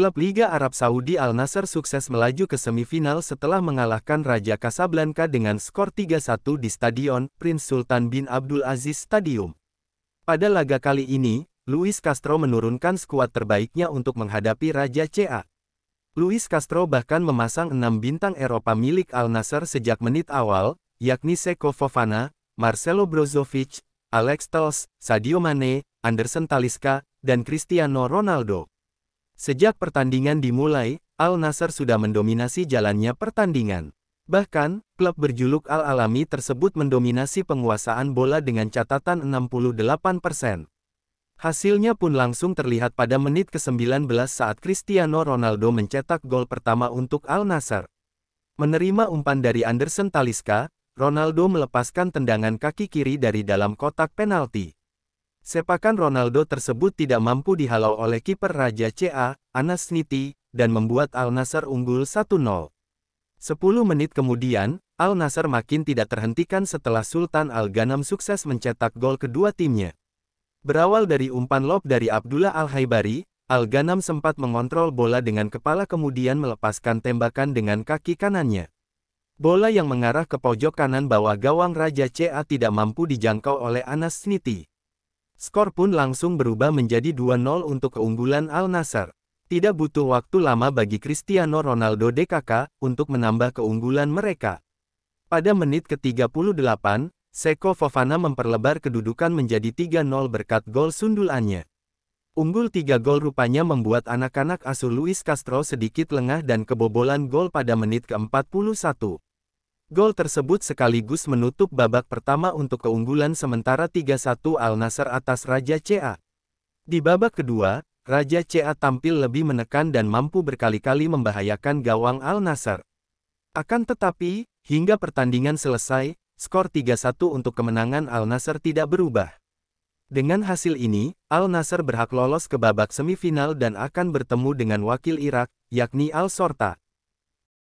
Klub Liga Arab Saudi Al Nasser sukses melaju ke semifinal setelah mengalahkan Raja Casablanca dengan skor 3-1 di Stadion Prince Sultan bin Abdul Aziz Stadium. Pada laga kali ini, Luis Castro menurunkan skuad terbaiknya untuk menghadapi Raja CA. Luis Castro bahkan memasang enam bintang Eropa milik Al Nasser sejak menit awal, yakni Seko Fofana, Marcelo Brozovic, Alex Telles, Sadio Mane, Anderson Talisca, dan Cristiano Ronaldo. Sejak pertandingan dimulai, Al Nasser sudah mendominasi jalannya pertandingan. Bahkan, klub berjuluk Al Alami tersebut mendominasi penguasaan bola dengan catatan 68%. Hasilnya pun langsung terlihat pada menit ke-19 saat Cristiano Ronaldo mencetak gol pertama untuk Al Nasser. Menerima umpan dari Anderson Taliska, Ronaldo melepaskan tendangan kaki kiri dari dalam kotak penalti. Sepakan Ronaldo tersebut tidak mampu dihalau oleh kiper Raja CA, Anas Niti, dan membuat Al Nasser unggul 1-0. 10 menit kemudian, Al Nasser makin tidak terhentikan setelah Sultan Al Ghanam sukses mencetak gol kedua timnya. Berawal dari umpan lob dari Abdullah Al Haibari, Al Ghanam sempat mengontrol bola dengan kepala kemudian melepaskan tembakan dengan kaki kanannya. Bola yang mengarah ke pojok kanan bawah gawang Raja CA tidak mampu dijangkau oleh Anas Niti. Skor pun langsung berubah menjadi 2-0 untuk keunggulan Al Nassr. Tidak butuh waktu lama bagi Cristiano Ronaldo DKK untuk menambah keunggulan mereka. Pada menit ke-38, Seko Fofana memperlebar kedudukan menjadi 3-0 berkat gol sundulannya. Unggul 3 gol rupanya membuat anak-anak asuh Luis Castro sedikit lengah dan kebobolan gol pada menit ke-41. Gol tersebut sekaligus menutup babak pertama untuk keunggulan sementara 3-1 Al Nasser atas Raja CA. Di babak kedua, Raja CA tampil lebih menekan dan mampu berkali-kali membahayakan gawang Al Nasser. Akan tetapi, hingga pertandingan selesai, skor 3-1 untuk kemenangan Al Nasser tidak berubah. Dengan hasil ini, Al Nasser berhak lolos ke babak semifinal dan akan bertemu dengan wakil Irak, yakni Al Sorta.